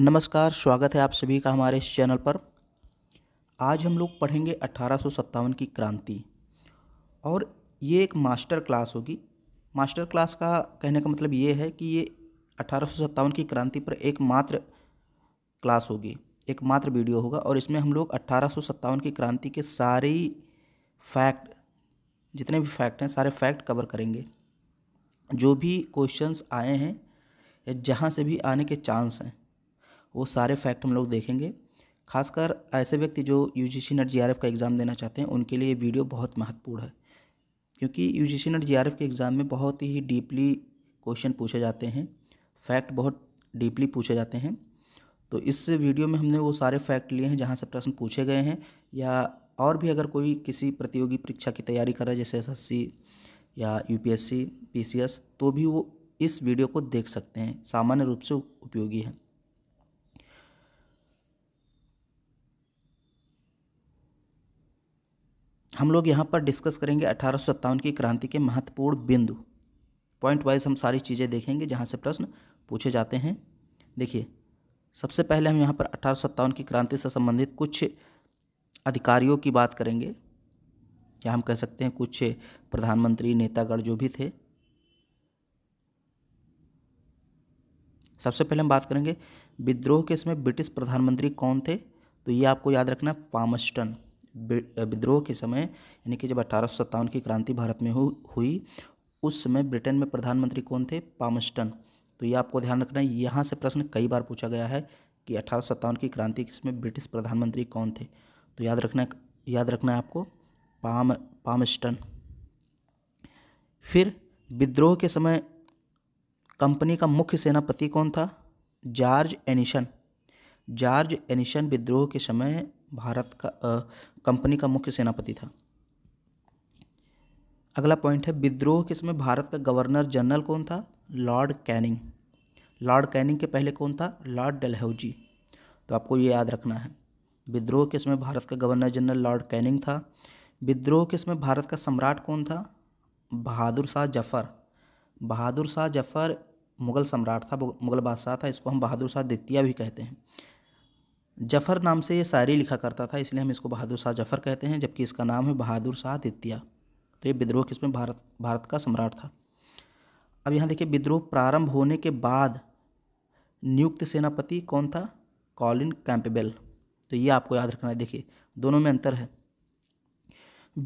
नमस्कार स्वागत है आप सभी का हमारे इस चैनल पर आज हम लोग पढ़ेंगे अट्ठारह की क्रांति और ये एक मास्टर क्लास होगी मास्टर क्लास का कहने का मतलब ये है कि ये अट्ठारह की क्रांति पर एक मात्र क्लास होगी एक मात्र वीडियो होगा और इसमें हम लोग अट्ठारह की क्रांति के सारे फैक्ट जितने भी फैक्ट हैं सारे फैक्ट कवर करेंगे जो भी क्वेश्चंस आए हैं या जहाँ से भी आने के चांस हैं वो सारे फैक्ट हम लोग देखेंगे खासकर ऐसे व्यक्ति जो U G C NET J R F का एग्ज़ाम देना चाहते हैं उनके लिए वीडियो बहुत महत्वपूर्ण है क्योंकि U G C NET J R F के एग्ज़ाम में बहुत ही डीपली क्वेश्चन पूछे जाते हैं फैक्ट बहुत डीपली पूछे जाते हैं तो इस वीडियो में हमने वो सारे फैक्ट लिए हैं जहाँ से प्रश्न पूछे गए हैं या और भी अगर कोई किसी प्रतियोगी परीक्षा की तैयारी कर रहा है जैसे एस या यू पी तो भी वो इस वीडियो को देख सकते हैं सामान्य रूप से उपयोगी है हम लोग यहाँ पर डिस्कस करेंगे अठारह की क्रांति के महत्वपूर्ण बिंदु पॉइंट वाइज हम सारी चीज़ें देखेंगे जहाँ से प्रश्न पूछे जाते हैं देखिए सबसे पहले हम यहाँ पर अठारह की क्रांति से संबंधित कुछ अधिकारियों की बात करेंगे या हम कह सकते हैं कुछ प्रधानमंत्री नेतागढ़ जो भी थे सबसे पहले हम बात करेंगे विद्रोह के समय ब्रिटिश प्रधानमंत्री कौन थे तो ये आपको याद रखना पामस्टन विद्रोह के समय यानी कि जब अठारह की क्रांति भारत में हुई उस समय ब्रिटेन में प्रधानमंत्री कौन थे पामस्टन तो ये आपको ध्यान रखना है यहाँ से प्रश्न कई बार पूछा गया है कि अठारह की क्रांति किसमें ब्रिटिश प्रधानमंत्री कौन थे तो याद रखना याद रखना है आपको पाम पामस्टन फिर विद्रोह के समय कंपनी का मुख्य सेनापति कौन था जॉर्ज एनिशन जॉर्ज एनिशन विद्रोह के समय भारत का कंपनी का मुख्य सेनापति था अगला पॉइंट है विद्रोह के समय भारत का गवर्नर जनरल कौन था लॉर्ड कैनिंग लॉर्ड कैनिंग के पहले कौन था लॉर्ड डलहौजी तो आपको ये याद रखना है विद्रोह के समय भारत का गवर्नर जनरल लॉर्ड कैनिंग था विद्रोह के समय भारत का सम्राट कौन था बहादुर शाह जफ़र बहादुर शाह जफ़र मुग़ल सम्राट था मुग़ल बादशाह था इसको हम बहादुर शाह द्वितीय भी कहते हैं जफ़र नाम से ये शायरी लिखा करता था इसलिए हम इसको बहादुर शाह जफ़र कहते हैं जबकि इसका नाम है बहादुर शाह आदित्य तो ये विद्रोह किसमें भारत भारत का सम्राट था अब यहाँ देखिए विद्रोह प्रारंभ होने के बाद नियुक्त सेनापति कौन था कॉलिन कैंपबेल तो ये आपको याद रखना है देखिए दोनों में अंतर है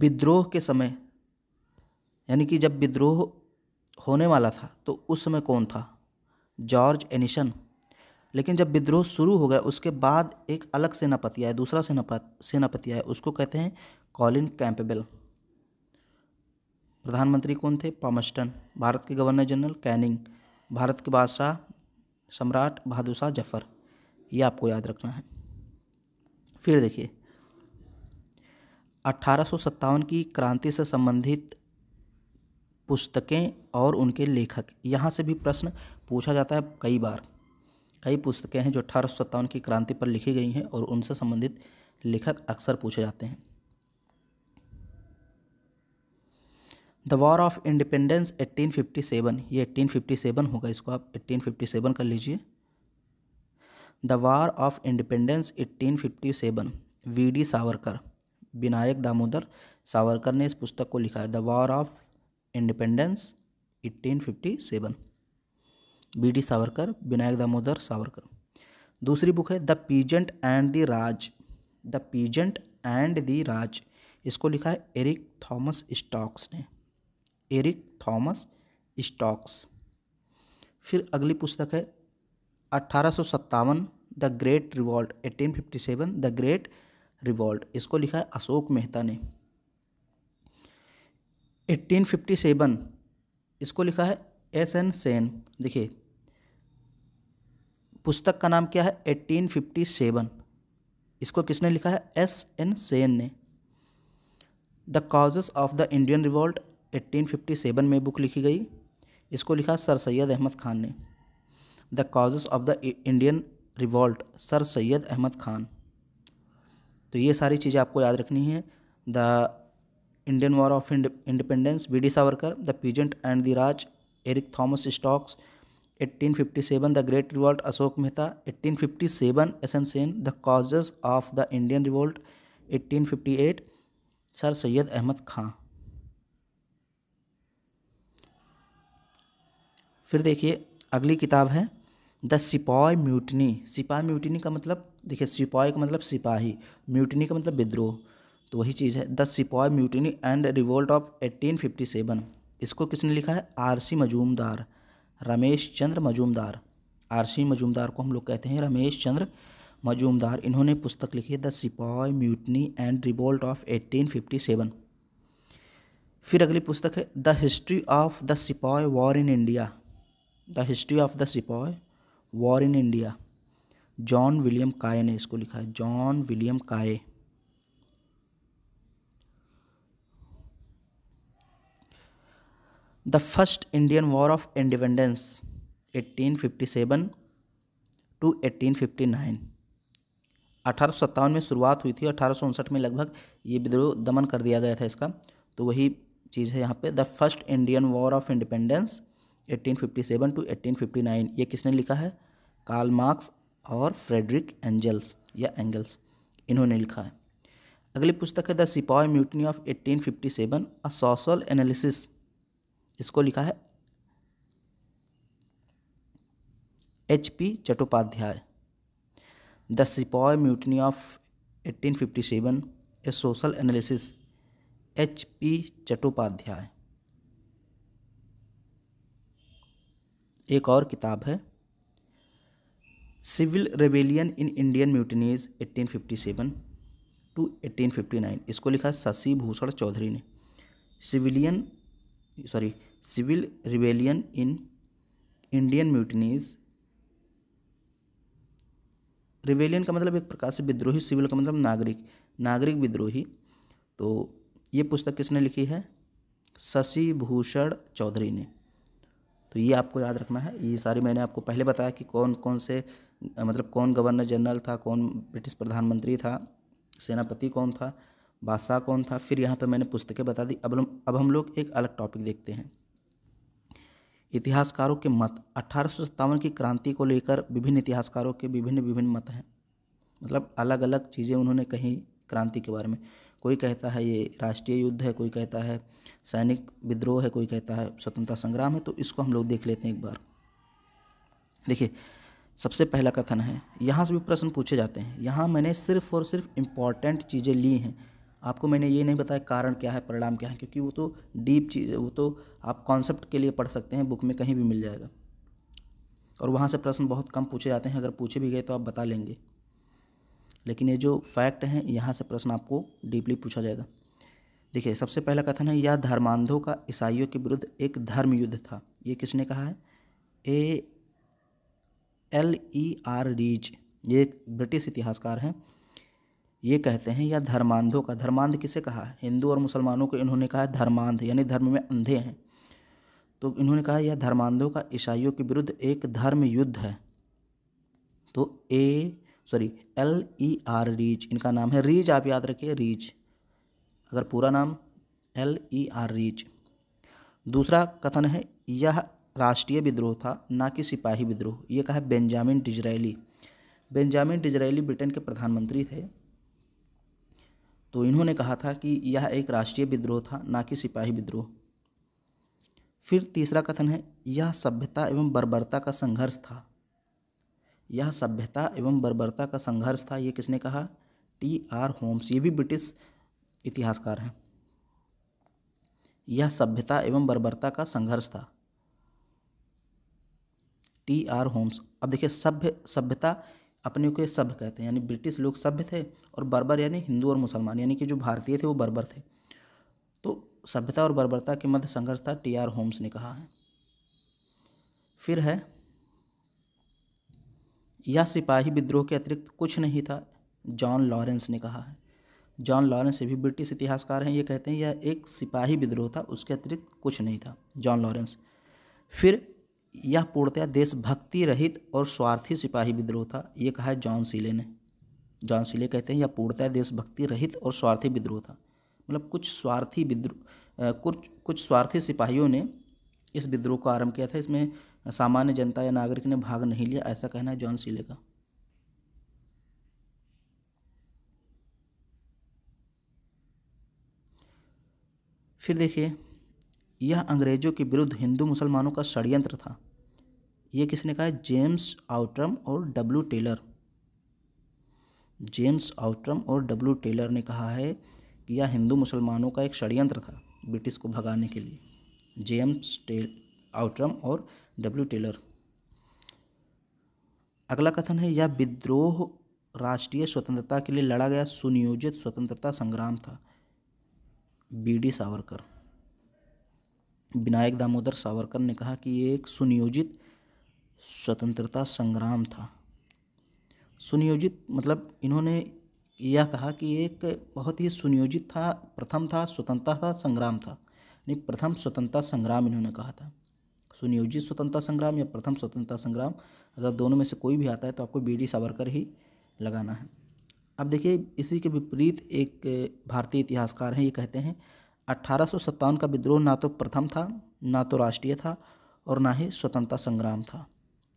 विद्रोह के समय यानी कि जब विद्रोह होने वाला था तो उस समय कौन था जॉर्ज एनिशन लेकिन जब विद्रोह शुरू हो गया उसके बाद एक अलग सेनापति आया दूसरा सेनापति सेनापति आया उसको कहते हैं कॉलिन कैंपबेल प्रधानमंत्री कौन थे पामस्टन भारत के गवर्नर जनरल कैनिंग भारत के बादशाह सम्राट बहादुर शाह जफर ये आपको याद रखना है फिर देखिए अट्ठारह की क्रांति से संबंधित पुस्तकें और उनके लेखक यहाँ से भी प्रश्न पूछा जाता है कई बार कई पुस्तकें हैं जो अठारह की क्रांति पर लिखी गई हैं और उनसे संबंधित लेखक अक्सर पूछे जाते हैं द वॉर ऑफ इंडिपेंडेंस 1857 ये 1857 होगा इसको आप 1857 कर लीजिए the war of independence 1857 V D Savarkar Vinayak Damodar Savarkar ने इस पुस्तक को लिखा है the war of independence 1857 B D Savarkar Vinayak Damodar Savarkar दूसरी बुक है the peasant and the Raj the peasant and the Raj इसको लिखा है एरिक थॉमस स्टॉक्स ने एरिक थॉमस स्टॉक्स फिर अगली पुस्तक है अट्ठारह the great revolt 1857 the great revolt इसको लिखा है अशोक मेहता ने 1857 इसको लिखा है एस एन सेन देखिए पुस्तक का नाम क्या है 1857 इसको किसने लिखा है एस एन सेन ने the causes of the Indian revolt 1857 में बुक लिखी गई इसको लिखा सर सैयद अहमद खान ने the causes of the Indian revolt sir Syed Ahmed Khan तो ये सारी चीज़ें आपको याद रखनी है the Indian war of independence V D Savarkar the peasant and the Raj Eric Thomas Stokes 1857 fifty seven S N mehta 1857 causes of the Indian the eighteen fifty 1858 sir Syed Ahmed Khan फिर देखिए अगली किताब है द सिपाही म्यूटनी सिपाही म्यूटनी का मतलब देखिए सिपाही का मतलब सिपाही म्यूटनी का मतलब विद्रोह तो वही चीज़ है the sipahi mutiny and revolt of 1857 इसको किसने लिखा है आरसी मजूमदार रमेश चंद्र मजूमदार आरसी मजूमदार को हम लोग कहते हैं रमेश चंद्र मजूमदार इन्होंने पुस्तक लिखी the sipahi mutiny and revolt of 1857 फिर अगली पुस्तक है the history of the sipahi war in India the history of the sipahi war in India John William Kaye ने इसको लिखा है John William Kaye the first Indian war of independence 1857 to 1859 अठारह में शुरुआत हुई थी अठारह में लगभग ये विद्रोह दमन कर दिया गया था इसका तो वही चीज़ है यहाँ पे the first Indian war of independence 1857 to 1859 ये किसने लिखा है कार्ल मार्क्स और फ्रेडरिक एंजल्स या एंगल्स इन्होंने लिखा है अगली पुस्तक है the sipahi mutiny of 1857 a social analysis इसको लिखा है H P Chattopadhyay the sepoy mutiny of 1857 a social analysis H P Chattopadhyay एक और किताब है civil rebellion in Indian mutinies 1857 to 1859 इसको लिखा शशि भूषण चौधरी ने civilian sorry civil rebellion in Indian mutinies rebellion का मतलब एक प्रकार से विद्रोही सिविल का मतलब नागरिक नागरिक विद्रोही तो ये पुस्तक किसने लिखी है शशि भूषण चौधरी ने तो ये आपको याद रखना है ये सारी मैंने आपको पहले बताया कि कौन कौन से मतलब कौन गवर्नर जनरल था कौन ब्रिटिश प्रधानमंत्री था सेनापति कौन था बादशाह कौन था फिर यहाँ पे मैंने पुस्तकें बता दी अब अब हम लोग एक अलग टॉपिक देखते हैं इतिहासकारों के मत अठारह की क्रांति को लेकर विभिन्न इतिहासकारों के विभिन्न विभिन्न मत हैं मतलब अलग अलग चीज़ें उन्होंने कही क्रांति के बारे में कोई कहता है ये राष्ट्रीय युद्ध है कोई कहता है सैनिक विद्रोह है कोई कहता है स्वतंत्रता संग्राम है तो इसको हम लोग देख लेते हैं एक बार देखिए सबसे पहला कथन है यहाँ से भी प्रश्न पूछे जाते हैं यहाँ मैंने सिर्फ और सिर्फ इम्पॉर्टेंट चीज़ें ली हैं आपको मैंने ये नहीं बताया कारण क्या है परिणाम क्या है क्योंकि वो तो डीप चीज़ वो तो आप कॉन्सेप्ट के लिए पढ़ सकते हैं बुक में कहीं भी मिल जाएगा और वहाँ से प्रश्न बहुत कम पूछे जाते हैं अगर पूछे भी गए तो आप बता लेंगे लेकिन ये जो फैक्ट हैं यहाँ से प्रश्न आपको डीपली पूछा जाएगा देखिए सबसे पहला कथन है यह धर्मांधों का ईसाइयों के विरुद्ध एक धर्म युद्ध था ये किसने कहा है A L E R Rees ये एक ब्रिटिश इतिहासकार हैं ये कहते हैं या धर्मांधों का धर्मांध किसे कहा हिंदू और मुसलमानों को इन्होंने कहा धर्मांध यानी धर्म में अंधे हैं तो इन्होंने कहा यह धर्मांधों का ईसाइयों के विरुद्ध एक धर्म युद्ध है तो A sorry L E R Rees इनका नाम है रीच आप याद रखिए रीच अगर पूरा नाम एल ई आर रीच दूसरा कथन है यह राष्ट्रीय विद्रोह था ना कि सिपाही विद्रोह ये कहा Benjamin Disraeli Benjamin Disraeli Britain के प्रधानमंत्री थे तो इन्होंने कहा था कि यह एक राष्ट्रीय विद्रोह था ना कि सिपाही विद्रोह फिर तीसरा कथन है यह सभ्यता एवं बर्बरता का संघर्ष था यह सभ्यता एवं बर्बरता का संघर्ष था ये किसने कहा टी आर होम्स ये भी ब्रिटिश इतिहासकार हैं यह सभ्यता एवं बर्बरता का संघर्ष था टी आर होम्स अब देखिए सभ्य सभ्यता अपने को सभ्य कहते हैं यानी ब्रिटिश लोग सभ्य थे और बर्बर यानी हिंदू और मुसलमान यानी कि जो भारतीय थे वो बर्बर थे तो सभ्यता और बर्बरता के मध्य संघर्ष था टी आर होम्स ने कहा है फिर है यह सिपाही विद्रोह के अतिरिक्त कुछ नहीं था जॉन लॉरेंस ने कहा है जॉन लॉरेंस ये भी ब्रिटिश इतिहासकार हैं ये कहते हैं यह एक सिपाही विद्रोह था उसके अतिरिक्त कुछ नहीं था जॉन लॉरेंस फिर यह पूर्णतया देशभक्ति रहित और स्वार्थी सिपाही विद्रोह था ये कहा है जॉन सीले ने जॉन सीले कहते हैं यह पूर्णतया देशभक्ति रहित और स्वार्थी विद्रोह था मतलब कुछ स्वार्थी विद्रोह कुछ कुछ स्वार्थी सिपाहियों ने इस विद्रोह को आरंभ किया था इसमें सामान्य जनता या नागरिक ने भाग नहीं लिया ऐसा कहना है जॉन सीले का फिर देखिए यह अंग्रेजों के विरुद्ध हिंदू मुसलमानों का षड्यंत्र था यह किसने कहा है जेम्स आउट्रम और डब्ल्यू टेलर जेम्स आउट्रम और डब्लू टेलर ने कहा है कि यह हिंदू मुसलमानों का एक षड्यंत्र था ब्रिटिश को भगाने के लिए जेम्स टेल आउट्रम और डब्ल्यू टेलर अगला कथन है यह विद्रोह राष्ट्रीय स्वतंत्रता के लिए लड़ा गया सुनियोजित स्वतंत्रता संग्राम था बी डी सावरकर विनायक दामोदर सावरकर ने कहा कि ये एक सुनियोजित स्वतंत्रता संग्राम था सुनियोजित मतलब इन्होंने यह कहा कि एक बहुत ही सुनियोजित था प्रथम था स्वतंत्रता संग्राम था यानी प्रथम स्वतंत्रता संग्राम इन्होंने कहा था सुनियोजित स्वतंत्रता संग्राम या प्रथम स्वतंत्रता संग्राम अगर दोनों में से कोई भी आता है तो आपको बी डी सावरकर ही लगाना है अब देखिए इसी के विपरीत एक भारतीय इतिहासकार हैं ये कहते हैं अट्ठारह का विद्रोह ना तो प्रथम था ना तो राष्ट्रीय था और ना ही स्वतंत्रता संग्राम था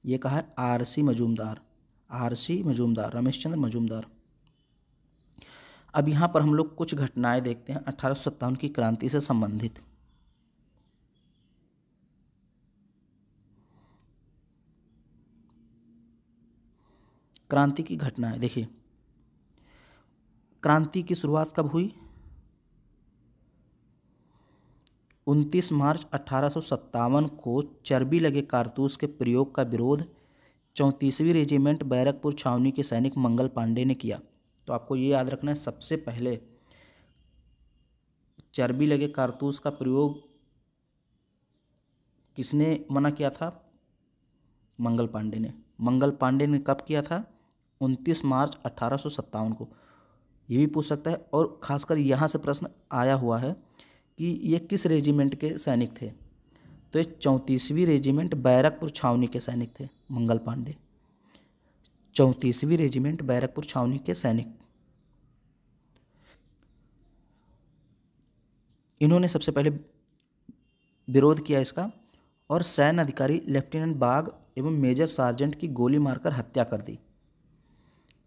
ये कहा है R C Majumdar R C Majumdar Ramesh Chandra Majumdar अब यहाँ पर हम लोग कुछ घटनाएं देखते हैं अठारह की क्रांति से संबंधित क्रांति की घटनाएं देखिए क्रांति की शुरुआत कब हुई 29 मार्च अठारह को चर्बी लगे कारतूस के प्रयोग का विरोध चौंतीसवीं रेजिमेंट बैरकपुर छावनी के सैनिक मंगल पांडे ने किया तो आपको ये याद रखना है सबसे पहले चर्बी लगे कारतूस का प्रयोग किसने मना किया था मंगल पांडे ने मंगल पांडे ने कब किया था 29 मार्च अठारह को ये भी पूछ सकता है और खासकर यहाँ से प्रश्न आया हुआ है कि ये किस रेजिमेंट के सैनिक थे तो ये चौंतीसवीं रेजिमेंट बैरकपुर छावनी के सैनिक थे मंगल पांडे चौंतीसवीं रेजिमेंट बैरकपुर छावनी के सैनिक इन्होंने सबसे पहले विरोध किया इसका और सैन्य अधिकारी लेफ्टिनेंट बाग एवं मेजर सार्जेंट की गोली मारकर हत्या कर दी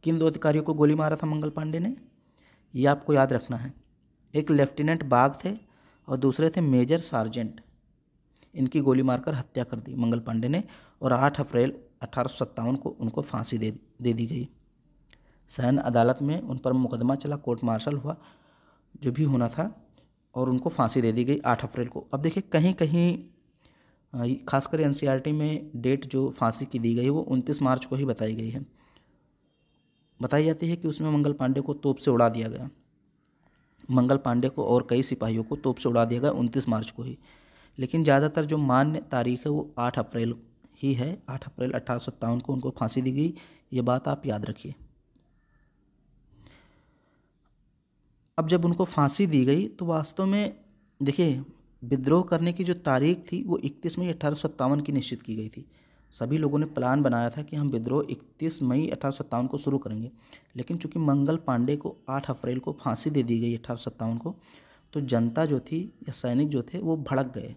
किन दो अधिकारियों को गोली मारा था मंगल पांडे ने ये आपको याद रखना है एक लेफ्टिनेंट बाग थे और दूसरे थे मेजर सार्जेंट इनकी गोली मारकर हत्या कर दी मंगल पांडे ने और आठ अप्रैल अठारह को उनको फांसी दे दे दी गई सहन अदालत में उन पर मुकदमा चला कोर्ट मार्शल हुआ जो भी होना था और उनको फांसी दे दी गई आठ अप्रैल को अब देखिए कहीं कहीं खासकर एन में डेट जो फांसी की दी गई वो उनतीस मार्च को ही बताई गई है बताई जाती है कि उसमें मंगल पांडे को तोप से उड़ा दिया गया मंगल पांडे को और कई सिपाहियों को तोप से उड़ा दिया गया उनतीस मार्च को ही लेकिन ज़्यादातर जो मान्य तारीख है वो आठ अप्रैल ही है आठ अप्रैल अठारह को उनको फांसी दी गई ये बात आप याद रखिए अब जब उनको फांसी दी गई तो वास्तव में देखिए विद्रोह करने की जो तारीख थी वो इकतीस मई अठारह की निश्चित की गई थी सभी लोगों ने प्लान बनाया था कि हम विद्रोह 31 मई अठारह को शुरू करेंगे लेकिन चूंकि मंगल पांडे को 8 अप्रैल को फांसी दे दी गई अठारह को तो जनता जो थी या सैनिक जो थे वो भड़क गए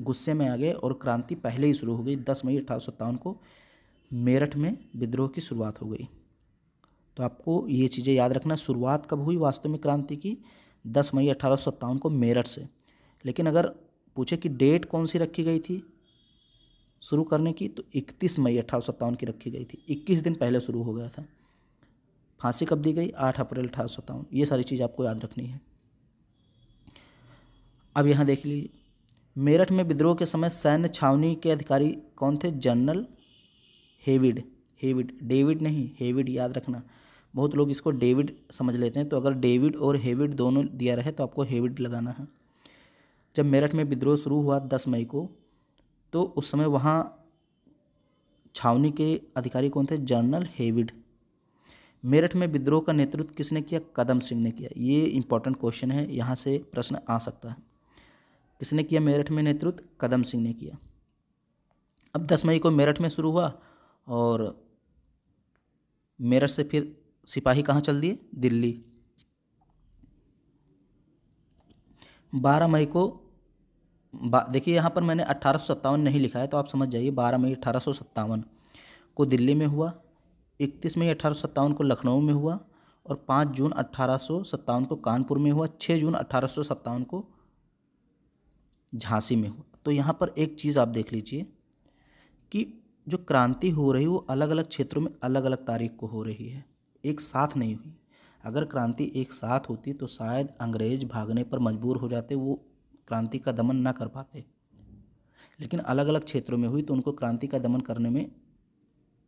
गुस्से में आ गए और क्रांति पहले ही शुरू हो गई 10 मई अठारह को मेरठ में विद्रोह की शुरुआत हो गई तो आपको ये चीज़ें याद रखना शुरुआत कब हुई वास्तव में क्रांति की दस मई अठारह को मेरठ से लेकिन अगर पूछे कि डेट कौन सी रखी गई थी शुरू करने की तो 31 मई अठारह की रखी गई थी 21 दिन पहले शुरू हो गया था फांसी कब दी गई 8 अप्रैल अठारह ये सारी चीज़ आपको याद रखनी है अब यहाँ देख लीजिए मेरठ में विद्रोह के समय सैन्य छावनी के अधिकारी कौन थे जनरल हेविड हेविड डेविड नहीं हेविड याद रखना बहुत लोग इसको डेविड समझ लेते हैं तो अगर डेविड और हेविड दोनों दिया रहे तो आपको हेविड लगाना है जब मेरठ में विद्रोह शुरू हुआ दस मई को तो उस समय वहाँ छावनी के अधिकारी कौन थे जनरल हेविड मेरठ में विद्रोह का नेतृत्व किसने किया कदम सिंह ने किया ये इंपॉर्टेंट क्वेश्चन है यहाँ से प्रश्न आ सकता है किसने किया मेरठ में नेतृत्व कदम सिंह ने किया अब दस मई को मेरठ में शुरू हुआ और मेरठ से फिर सिपाही कहाँ चल दिए दिल्ली बारह मई को देखिए यहाँ पर मैंने अट्ठारह नहीं लिखा है तो आप समझ जाइए बारह मई अट्ठारह को दिल्ली में हुआ इकतीस मई अट्ठारह को लखनऊ में हुआ और पाँच जून अट्ठारह को कानपुर में हुआ छः जून अट्ठारह को झांसी में हुआ तो यहाँ पर एक चीज़ आप देख लीजिए कि जो क्रांति हो रही वो अलग अलग क्षेत्रों में अलग अलग तारीख को हो रही है एक साथ नहीं हुई अगर क्रांति एक साथ होती तो शायद अंग्रेज भागने पर मजबूर हो जाते वो क्रांति का दमन ना कर पाते लेकिन अलग अलग क्षेत्रों में हुई तो उनको क्रांति का दमन करने में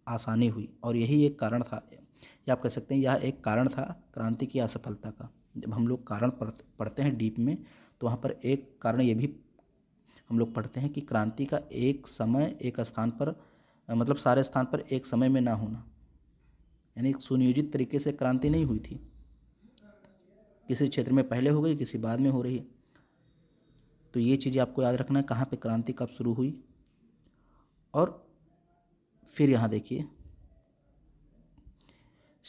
आसानी हुई और यही एक कारण था या आप कह सकते हैं यह एक कारण था क्रांति की असफलता का जब हम लोग कारण पढ़ते हैं डीप में तो वहाँ पर एक कारण ये भी हम लोग पढ़ते हैं कि क्रांति का एक समय एक स्थान पर मतलब सारे स्थान पर एक समय में ना होना यानी सुनियोजित तरीके से क्रांति नहीं हुई थी किसी क्षेत्र में पहले हो गई किसी बाद में हो रही है तो ये चीज़ें आपको याद रखना है कहाँ पे क्रांति कब शुरू हुई और फिर यहाँ देखिए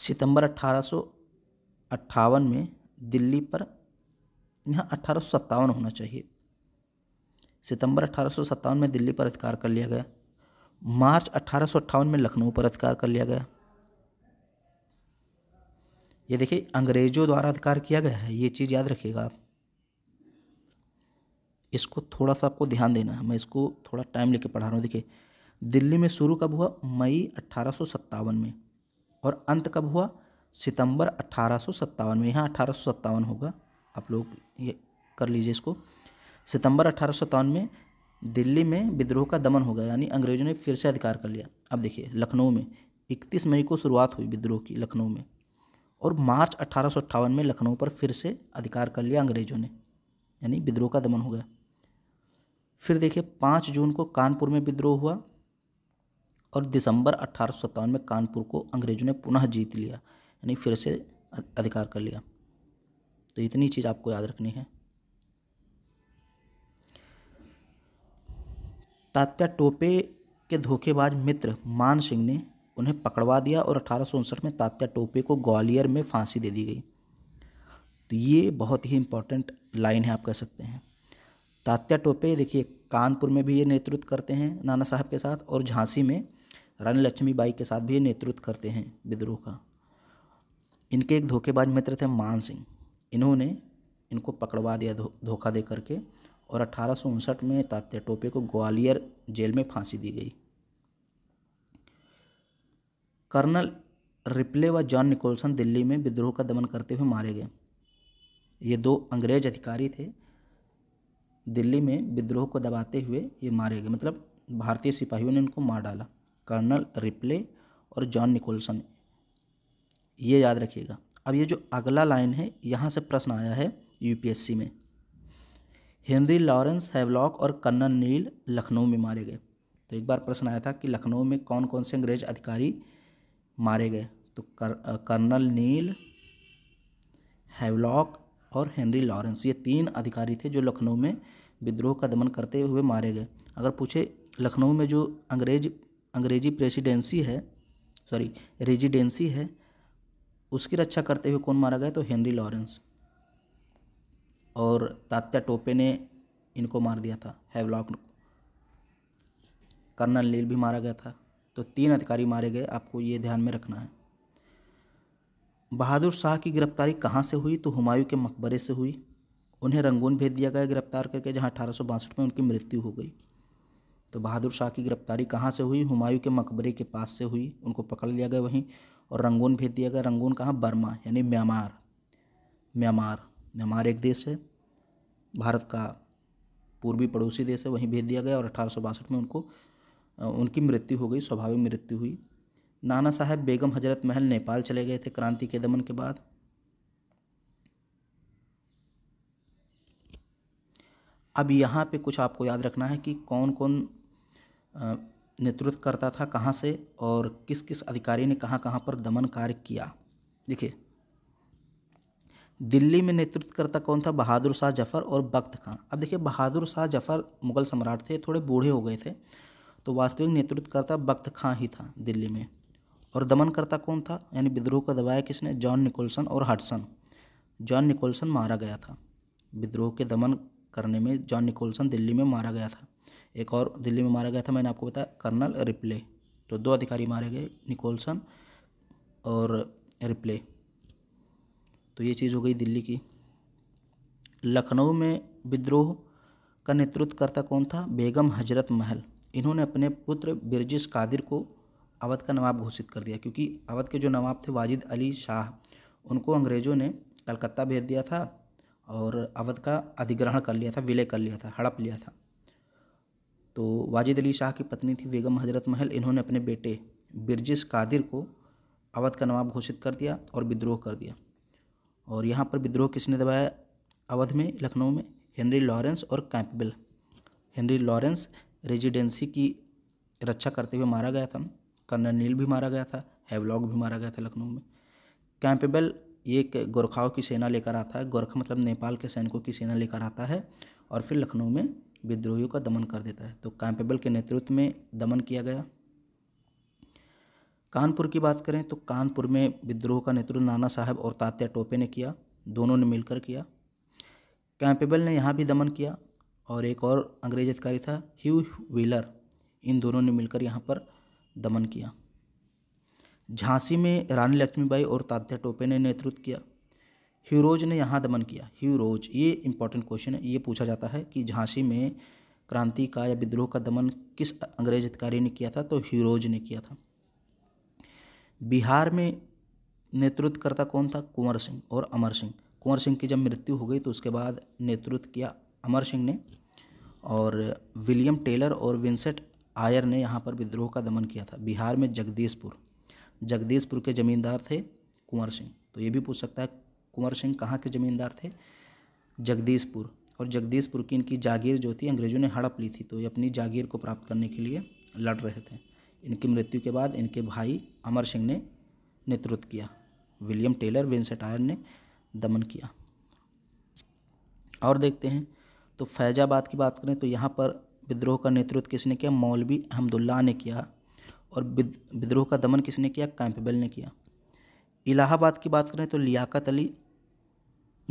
सितंबर अट्ठारह में दिल्ली पर यहाँ अट्ठारह होना चाहिए सितंबर अट्ठारह में दिल्ली पर अधिकार कर लिया गया मार्च अट्ठारह में लखनऊ पर अधिकार कर लिया गया ये देखिए अंग्रेज़ों द्वारा अधिकार किया गया है ये चीज़ याद रखिएगा आप इसको थोड़ा सा आपको ध्यान देना है मैं इसको थोड़ा टाइम लेके पढ़ा रहा हूँ देखिए दिल्ली में शुरू कब हुआ मई अट्ठारह में और अंत कब हुआ सितंबर अट्ठारह में यहाँ अट्ठारह होगा आप लोग ये कर लीजिए इसको सितंबर अट्ठारह में दिल्ली में विद्रोह का दमन हो गया यानी अंग्रेजों ने फिर से अधिकार कर लिया अब देखिए लखनऊ में 31 मई को शुरुआत हुई विद्रोह की लखनऊ में और मार्च अट्ठारह में लखनऊ पर फिर से अधिकार कर लिया अंग्रेजों ने यानी विद्रोह का दमन हो गया फिर देखिए पाँच जून को कानपुर में विद्रोह हुआ और दिसंबर अठारह में कानपुर को अंग्रेजों ने पुनः जीत लिया यानी फिर से अधिकार कर लिया तो इतनी चीज़ आपको याद रखनी है तात्या टोपे के धोखेबाज मित्र मान सिंह ने उन्हें पकड़वा दिया और अठारह में तात्या टोपे को ग्वालियर में फांसी दे दी गई तो ये बहुत ही इम्पोर्टेंट लाइन है आप कह सकते हैं तात्या टोपे देखिए कानपुर में भी ये नेतृत्व करते हैं नाना साहब के साथ और झांसी में रानी लक्ष्मी बाई के साथ भी ये नेतृत्व करते हैं विद्रोह का इनके एक धोखेबाज मित्र थे मान सिंह इन्होंने इनको पकड़वा दिया धोखा दे करके और अठारह में तात्या टोपे को ग्वालियर जेल में फांसी दी गई कर्नल रिप्ले व जॉन निकोलसन दिल्ली में विद्रोह का दमन करते हुए मारे गए ये दो अंग्रेज अधिकारी थे दिल्ली में विद्रोह को दबाते हुए ये मारे गए मतलब भारतीय सिपाहियों ने इनको मार डाला कर्नल रिप्ले और जॉन निकोलसन ये याद रखिएगा अब ये जो अगला लाइन है यहाँ से प्रश्न आया है यूपीएससी में हेनरी लॉरेंस हैवलॉक और कर्नल नील लखनऊ में मारे गए तो एक बार प्रश्न आया था कि लखनऊ में कौन कौन से अंग्रेज अधिकारी मारे गए तो कर, कर्नल नील हैवलॉक और हेनरी लॉरेंस ये तीन अधिकारी थे जो लखनऊ में विद्रोह का दमन करते हुए मारे गए अगर पूछे लखनऊ में जो अंग्रेज अंग्रेजी प्रेसिडेंसी है सॉरी रेजिडेंसी है उसकी रक्षा करते हुए कौन मारा गया तो हेनरी लॉरेंस और तात्या टोपे ने इनको मार दिया था हैवलॉक कर्नल नील भी मारा गया था तो तीन अधिकारी मारे गए आपको ये ध्यान में रखना है बहादुर शाह की गिरफ्तारी कहाँ से हुई तो हुमायूं के मकबरे से हुई उन्हें रंगून भेज दिया गया गिरफ्तार करके जहाँ अठारह में उनकी मृत्यु हो गई तो बहादुर शाह की गिरफ्तारी कहाँ से हुई हुमायूं के मकबरे के पास से हुई उनको पकड़ लिया गया वहीं और रंगून भेज दिया गया रंगून कहाँ बर्मा यानी म्यांमार म्यांमार म्यांमार एक देश है भारत का पूर्वी पड़ोसी देश है वहीं भेज दिया गया और अठारह में उनको उनकी मृत्यु हो गई स्वाभाविक मृत्यु हुई नाना साहब बेगम हजरत महल नेपाल चले गए थे क्रांति के दमन के बाद अब यहाँ पे कुछ आपको याद रखना है कि कौन कौन नेतृत्व करता था कहाँ से और किस किस अधिकारी ने कहाँ कहाँ पर दमन कार्य किया देखिए दिल्ली में नेतृत्व करता कौन था बहादुर शाह जफ़र और बख्त खां अब देखिए बहादुर शाह जफ़र मुग़ल सम्राट थे थोड़े बूढ़े हो गए थे तो वास्तविक नेतृत्व करता बख्त खां ही था दिल्ली में और दमनकर्ता कौन था यानी विद्रोह का दबाया किसने जॉन निकोलसन और हटसन जॉन निकोलसन मारा गया था विद्रोह के दमन करने में जॉन निकोलसन दिल्ली में मारा गया था एक और दिल्ली में मारा गया था मैंने आपको बताया कर्नल रिप्ले तो दो अधिकारी मारे गए निकोलसन और रिप्ले तो ये चीज़ हो गई दिल्ली की लखनऊ में विद्रोह का नेतृत्व करता कौन था बेगम हजरत महल इन्होंने अपने पुत्र बिरजिस कादिर को अवध का नवाब घोषित कर दिया क्योंकि अवध के जो नवाब थे वाजिद अली शाह उनको अंग्रेज़ों ने कलकत्ता भेज दिया था और अवध का अधिग्रहण कर लिया था विलय कर लिया था हड़प लिया था तो वाजिद अली शाह की पत्नी थी बेगम हजरत महल इन्होंने अपने बेटे बिरजिस कादिर को अवध का नवाब घोषित कर दिया और विद्रोह कर दिया और यहाँ पर विद्रोह किसने दबाया अवध में लखनऊ में हेनरी लॉरेंस और कैंपबिल हेनरी लॉरेंस रेजिडेंसी की रक्षा करते हुए मारा गया था कर्नल नील भी मारा गया था हैवलॉग भी मारा गया था लखनऊ में कैंपेबल ये गोरखाओं की सेना लेकर आता है गोरखा मतलब नेपाल के सैनिकों की सेना लेकर आता है और फिर लखनऊ में विद्रोहियों का दमन कर देता है तो कैंपेबल के नेतृत्व में दमन किया गया कानपुर की बात करें तो कानपुर में विद्रोह का नेतृत्व नाना साहब और तात्या टोपे ने किया दोनों ने मिलकर किया कैंपेबल ने यहाँ भी दमन किया और एक और अंग्रेज अधिकारी था ह्यू व्हीलर इन दोनों ने मिलकर यहाँ पर दमन किया झांसी में रानी लक्ष्मीबाई और तात्या टोपे ने नेतृत्व किया ह्यूरोज ने यहाँ दमन किया ह्यूरोज ये इंपॉर्टेंट क्वेश्चन है ये पूछा जाता है कि झांसी में क्रांति का या विद्रोह का दमन किस अंग्रेज अधिकारी ने किया था तो ह्यूरोज ने किया था बिहार में नेतृत्वकर्ता कौन था कुंवर सिंह और अमर सिंह कुंवर सिंह की जब मृत्यु हो गई तो उसके बाद नेतृत्व किया अमर सिंह ने और विलियम टेलर और विंसेंट आयर ने यहाँ पर विद्रोह का दमन किया था बिहार में जगदीशपुर जगदीशपुर के ज़मींदार थे कुंवर सिंह तो ये भी पूछ सकता है कुंवर सिंह कहाँ के ज़मींदार थे जगदीशपुर और जगदीशपुर की इनकी जागीर जो थी अंग्रेज़ों ने हड़प ली थी तो ये अपनी जागीर को प्राप्त करने के लिए लड़ रहे थे इनकी मृत्यु के बाद इनके भाई अमर सिंह ने नेतृत्व किया विलियम टेलर विंसेंट आयर ने दमन किया और देखते हैं तो फैज़ाबाद की बात करें तो यहाँ पर विद्रोह का नेतृत्व किसने किया मौलवी अहमदुल्ला ने किया और विद्रोह का दमन किसने किया कैंपबेल ने किया इलाहाबाद की बात करें तो लियाकत अली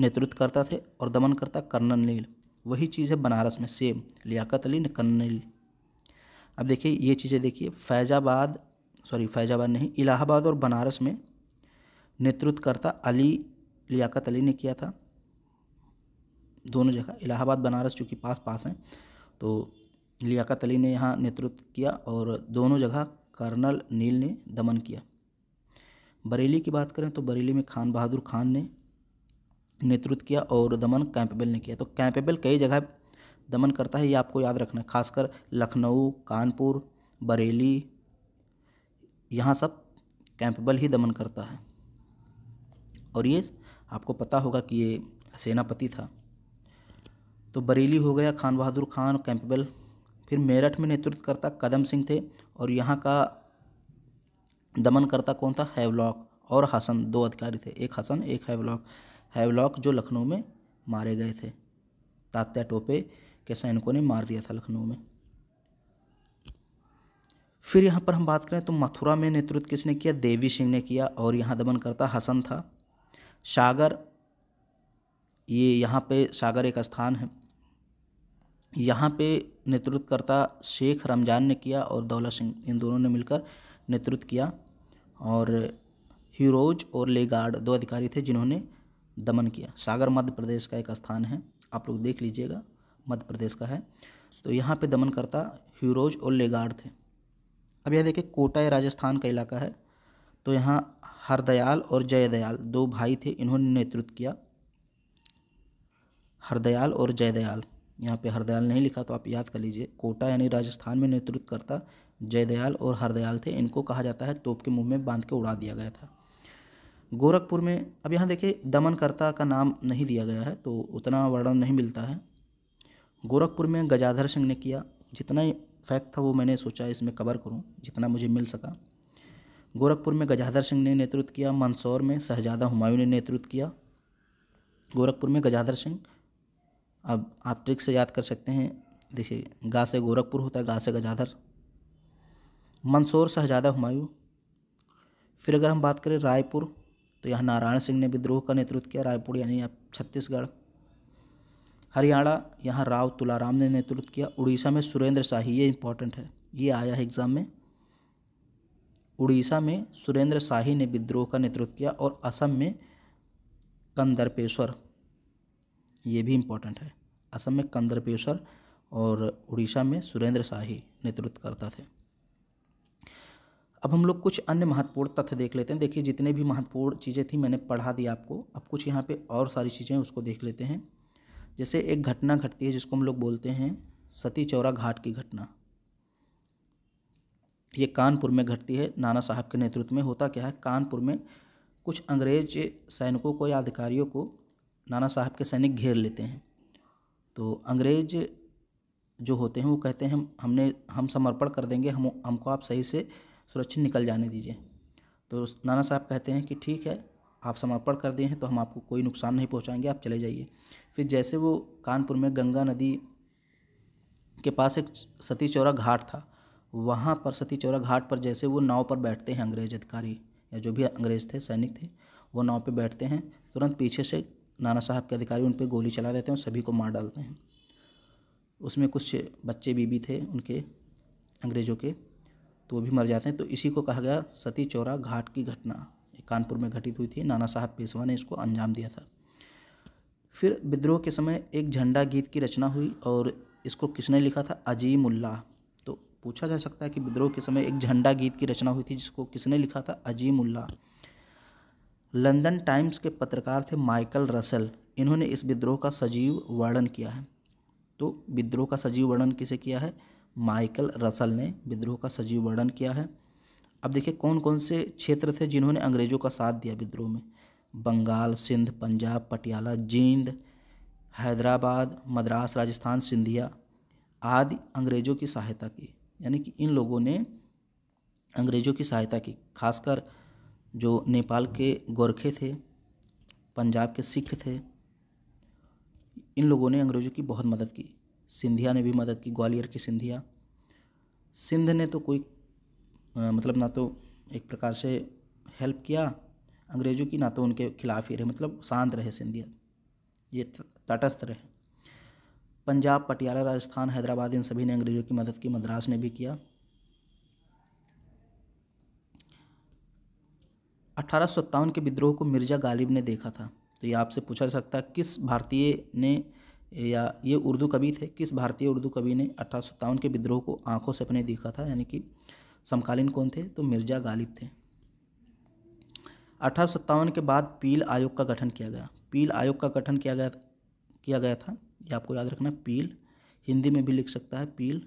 नेतृत्व करता थे और दमन करता कर्नल नील वही चीज़ है बनारस में सेम लियाकत अली ने कर्नल नील अब देखिए ये चीज़ें देखिए फैज़ाबाद सॉरी फैज़ाबाद नहीं इलाहाबाद और बनारस में नेतृत्व करता अली लियाकत अली ने किया था दोनों जगह इलाहाबाद बनारस चूँकि पास पास हैं तो लियाकत अली ने यहाँ नेतृत्व किया और दोनों जगह कर्नल नील ने दमन किया बरेली की बात करें तो बरेली में खान बहादुर खान ने नेतृत्व किया और दमन कैंपेबल ने किया तो कैंपेबल कई जगह दमन करता है ये आपको याद रखना है खासकर लखनऊ कानपुर बरेली यहाँ सब कैंपेबल ही दमन करता है और ये आपको पता होगा कि ये सेनापति था तो बरेली हो गया खान बहादुर खान कैंपेबल फिर मेरठ में नेतृत्वकर्ता कदम सिंह थे और यहाँ का दमनकर्ता कौन था हैवलॉक और हसन दो अधिकारी थे एक हसन एक हैवलॉक हैवलॉक जो लखनऊ में मारे गए थे तात्या टोपे के सैनिकों ने मार दिया था लखनऊ में फिर यहाँ पर हम बात करें तो मथुरा में नेतृत्व किसने किया देवी सिंह ने किया और यहाँ दमनकर्ता हसन था सागर ये यहाँ पे सागर एक स्थान है यहाँ पे नेतृत्वकर्ता शेख रमज़ान ने किया और दौला सिंह इन दोनों ने मिलकर नेतृत्व किया और हीरोज और लेगार्ड दो अधिकारी थे जिन्होंने दमन किया सागर मध्य प्रदेश का एक स्थान है आप लोग देख लीजिएगा मध्य प्रदेश का है तो यहाँ पे दमनकर्ता हीरोज और लेगार्ड थे अब यह देखिए कोटा राजस्थान का इलाका है तो यहाँ हरदयाल और जयदयाल दो भाई थे इन्होंने नेतृत्व किया हरदयाल और जयदयाल यहाँ पे हरदयाल नहीं लिखा तो आप याद कर लीजिए कोटा यानी राजस्थान में नेतृत्व करता जयदयाल और हरदयाल थे इनको कहा जाता है तोप के मुंह में बांध के उड़ा दिया गया था गोरखपुर में अब यहाँ देखिए दमनकर्ता का नाम नहीं दिया गया है तो उतना वर्णन नहीं मिलता है गोरखपुर में गजाधर सिंह ने किया जितना फैक्ट था वो मैंने सोचा इसमें कवर करूँ जितना मुझे मिल सका गोरखपुर में गजाधर सिंह ने नेतृत्व किया मंदसौर में शहजादा हुमायूं ने नेतृत्व किया गोरखपुर में गजाधर सिंह अब आप ट्रिक से याद कर सकते हैं देखिए गा से गोरखपुर होता है गा से गजाधर मंदसौर शहजादा हुमायूं फिर अगर हम बात करें रायपुर तो यहाँ नारायण सिंह ने विद्रोह का नेतृत्व किया रायपुर यानी अब छत्तीसगढ़ हरियाणा यहाँ राव तुलाराम ने नेतृत्व किया उड़ीसा में सुरेंद्र शाही ये इम्पोर्टेंट है ये आया है एग्ज़ाम में उड़ीसा में सुरेंद्र शाही ने विद्रोह का नेतृत्व किया और असम में कंदरपेश्वर ये भी इम्पोर्टेंट है असम में कंदरपेश्वर और उड़ीसा में सुरेंद्र शाही नेतृत्व करता थे अब हम लोग कुछ अन्य महत्वपूर्ण तथ्य देख लेते हैं देखिए जितने भी महत्वपूर्ण चीज़ें थी मैंने पढ़ा दी आपको अब कुछ यहाँ पे और सारी चीज़ें उसको देख लेते हैं जैसे एक घटना घटती है जिसको हम लोग बोलते हैं सती चौरा घाट की घटना ये कानपुर में घटती है नाना साहब के नेतृत्व में होता क्या है कानपुर में कुछ अंग्रेज सैनिकों को या अधिकारियों को नाना साहब के सैनिक घेर लेते हैं तो अंग्रेज जो होते हैं वो कहते हैं हम हमने हम समर्पण कर देंगे हम हमको आप सही से सुरक्षित निकल जाने दीजिए तो नाना साहब कहते हैं कि ठीक है आप समर्पण कर दिए हैं तो हम आपको कोई नुकसान नहीं पहुंचाएंगे आप चले जाइए फिर जैसे वो कानपुर में गंगा नदी के पास एक सती चौरा घाट था वहाँ पर सती चौरा घाट पर जैसे वो नाव पर बैठते हैं अंग्रेज अधिकारी या जो भी अंग्रेज थे सैनिक थे वो नाव पर बैठते हैं तुरंत पीछे से नाना साहब के अधिकारी उन पर गोली चला देते हैं और सभी को मार डालते हैं उसमें कुछ बच्चे बीबी थे उनके अंग्रेज़ों के तो वो भी मर जाते हैं तो इसी को कहा गया सती चौरा घाट की घटना कानपुर में घटित हुई थी नाना साहब पेशवा ने इसको अंजाम दिया था फिर विद्रोह के समय एक झंडा गीत की रचना हुई और इसको किसने लिखा था अजीम उल्लाह तो पूछा जा सकता है कि विद्रोह के समय एक झंडा गीत की रचना हुई थी जिसको किसने लिखा था अजीम उल्लाह लंदन टाइम्स के पत्रकार थे माइकल रसल इन्होंने इस विद्रोह का सजीव वर्णन किया है तो विद्रोह का सजीव वर्णन किसे किया है माइकल रसल ने विद्रोह का सजीव वर्णन किया है अब देखिए कौन कौन से क्षेत्र थे जिन्होंने अंग्रेज़ों का साथ दिया विद्रोह में बंगाल सिंध पंजाब पटियाला जींद हैदराबाद मद्रास राजस्थान सिंधिया आदि अंग्रेज़ों की सहायता की यानी कि इन लोगों ने अंग्रेज़ों की सहायता की खासकर जो नेपाल के गोरखे थे पंजाब के सिख थे इन लोगों ने अंग्रेज़ों की बहुत मदद की सिंधिया ने भी मदद की ग्वालियर की सिंधिया सिंध ने तो कोई आ, मतलब ना तो एक प्रकार से हेल्प किया अंग्रेज़ों की ना तो उनके खिलाफ ही रहे मतलब शांत रहे सिंधिया ये तटस्थ रहे पंजाब पटियाला राजस्थान हैदराबाद इन सभी ने अंग्रेज़ों की मदद की मद्रास ने भी किया अठारह के विद्रोह को मिर्ज़ा गालिब ने देखा था तो ये आपसे पूछा जा सकता है किस भारतीय ने या ये उर्दू कवि थे किस भारतीय उर्दू कवि ने अठारह के विद्रोह को आंखों से अपने देखा था यानी कि समकालीन कौन थे तो मिर्ज़ा गालिब थे अठारह के बाद पील आयोग का गठन किया गया पील आयोग का गठन किया गया किया गया था ये आपको याद रखना पील हिंदी में भी लिख सकता है पील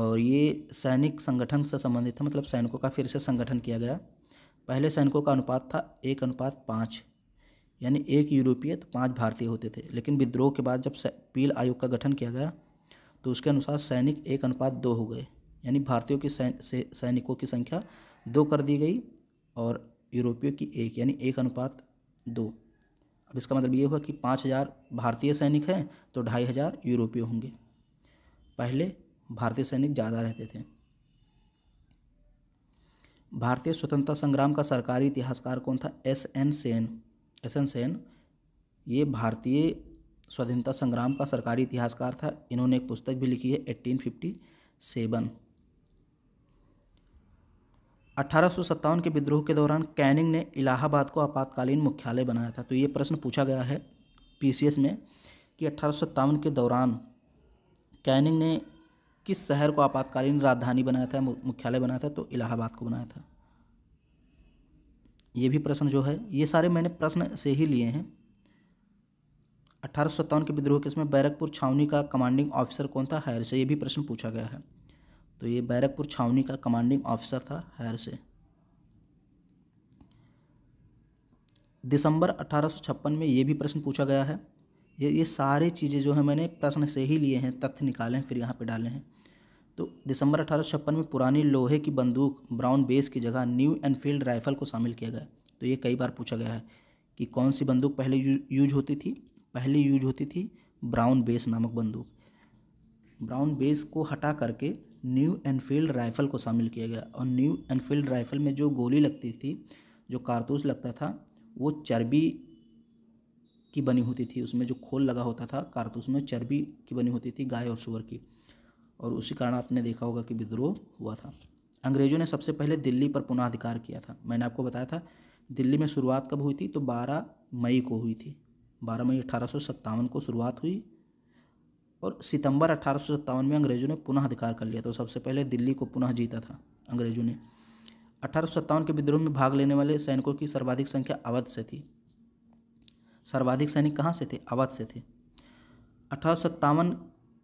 और ये सैनिक संगठन से संबंधित था मतलब सैनिकों का फिर से संगठन किया गया पहले सैनिकों का अनुपात था एक अनुपात पाँच यानी एक यूरोपीय तो पाँच भारतीय होते थे लेकिन विद्रोह के बाद जब पील आयोग का गठन किया गया तो उसके अनुसार सैनिक एक अनुपात दो हो गए यानी भारतीयों की सैनिकों की संख्या दो कर दी गई और यूरोपियों की एक यानी एक अनुपात दो अब इसका मतलब ये हुआ कि पाँच हज़ार भारतीय सैनिक हैं तो ढाई हज़ार यूरोपीय होंगे पहले भारतीय सैनिक ज़्यादा रहते थे भारतीय स्वतंत्रता संग्राम का सरकारी इतिहासकार कौन था S N Sen S N Sen ये भारतीय स्वाधीनता संग्राम का सरकारी इतिहासकार था इन्होंने एक पुस्तक भी लिखी है फिफ्टी सेवन अठारह के विद्रोह के दौरान कैनिंग ने इलाहाबाद को आपातकालीन मुख्यालय बनाया था तो ये प्रश्न पूछा गया है पीसीएस में कि अठारह के दौरान कैनिंग ने किस शहर को आपातकालीन राजधानी बनाया था मुख्यालय बनाया था तो इलाहाबाद को बनाया था ये भी प्रश्न जो है ये सारे मैंने प्रश्न से ही लिए हैं अठारह के विद्रोह केस में बैरकपुर छावनी का कमांडिंग ऑफिसर कौन था हैर से ये भी प्रश्न पूछा गया है तो ये बैरकपुर छावनी का कमांडिंग ऑफिसर था हैर से दिसंबर अठारह में ये भी प्रश्न पूछा गया है ये ये सारी चीज़ें जो है मैंने प्रश्न से ही लिए हैं तथ्य निकाले हैं फिर यहाँ पे डाले हैं तो दिसंबर अठारह में पुरानी लोहे की बंदूक ब्राउन बेस की जगह न्यू एनफील्ड राइफल को शामिल किया गया तो ये कई बार पूछा गया है कि कौन सी बंदूक पहले यूज होती थी पहले यूज होती थी ब्राउन बेस नामक बंदूक ब्राउन बेस को हटा करके न्यू एनफील्ड राइफल को शामिल किया गया और न्यू एनफील्ड राइफल में जो गोली लगती थी जो कारतूस लगता था वो चर्बी की बनी होती थी उसमें जो खोल लगा होता था कारतूस में चर्बी की बनी होती थी गाय और सुअर की और उसी कारण आपने देखा होगा कि विद्रोह हुआ था अंग्रेजों ने सबसे पहले दिल्ली पर पुनः अधिकार किया था मैंने आपको बताया था दिल्ली में शुरुआत कब हुई थी तो 12 मई को हुई थी 12 मई अठारह को शुरुआत हुई और सितंबर अठारह में अंग्रेजों ने पुनः अधिकार कर लिया तो सबसे पहले दिल्ली को पुनः जीता था अंग्रेजों ने अठारह के विद्रोह में भाग लेने वाले सैनिकों की सर्वाधिक संख्या अवध से थी सर्वाधिक सैनिक कहाँ से थे अवध से थे अठारह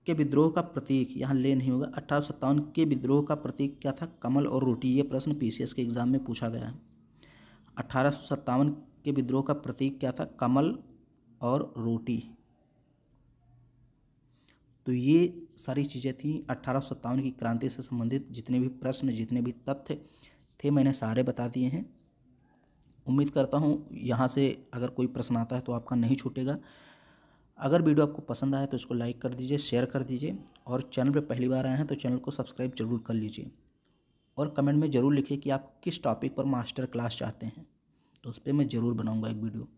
के विद्रोह का प्रतीक यहाँ ले नहीं होगा अठारह के विद्रोह का प्रतीक क्या था कमल और रोटी ये प्रश्न पीसीएस के एग्जाम में पूछा गया है अठारह के विद्रोह का प्रतीक क्या था कमल और रोटी तो ये सारी चीज़ें थी अठारह की क्रांति से संबंधित जितने भी प्रश्न जितने भी तथ्य थे मैंने सारे बता दिए हैं उम्मीद करता हूँ यहाँ से अगर कोई प्रश्न आता है तो आपका नहीं छूटेगा अगर वीडियो आपको पसंद आए तो इसको लाइक कर दीजिए शेयर कर दीजिए और चैनल पर पहली बार आए हैं तो चैनल को सब्सक्राइब जरूर कर लीजिए और कमेंट में ज़रूर लिखिए कि आप किस टॉपिक पर मास्टर क्लास चाहते हैं तो उस पर मैं ज़रूर बनाऊँगा एक वीडियो